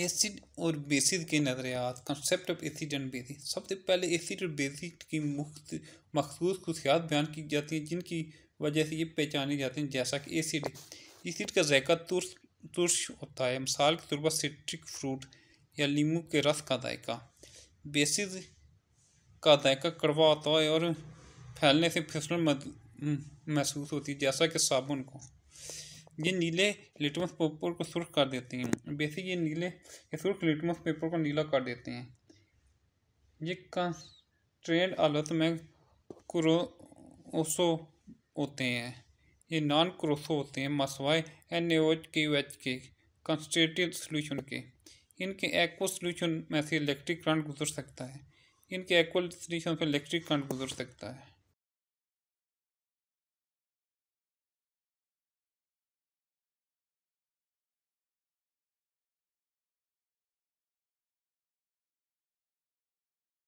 acid और bases के नज़रियात concept of acid and bases सबसे पहले एसिड और बेसिड की मुख्त मखसूस खुशियात बयान की जाती हैं जिनकी वजह से ये पहचाने जाते हैं जैसा कि एसिड एसिड का जायका तुर्स तुर्श होता है मिसाल के तौर पर सिट्रिक फ्रूट या लीमू के रस का जायका बेसिड का जायका कड़वा होता है और फैलने से फिसलन महसूस होती है जैसा कि साबुन को ये नीले लिटमस पेपर को सुर्ख कर देते हैं बेसिक ये नीले ये सुर्ख लिटमस पेपर को नीला कर देते हैं ये कंस्ट्रेंड हालत में क्रोसो होते हैं ये नॉन क्रोसो होते हैं मसवाए एन एच के एच के कंस्ट्रेटिव सोल्यूशन के इनके एक्वल सोल्यूशन में से इलेक्ट्रिक करंट गुजर सकता है इनके एक्वल सोल्यूशन पर इलेक्ट्रिक करंट गुजर सकता है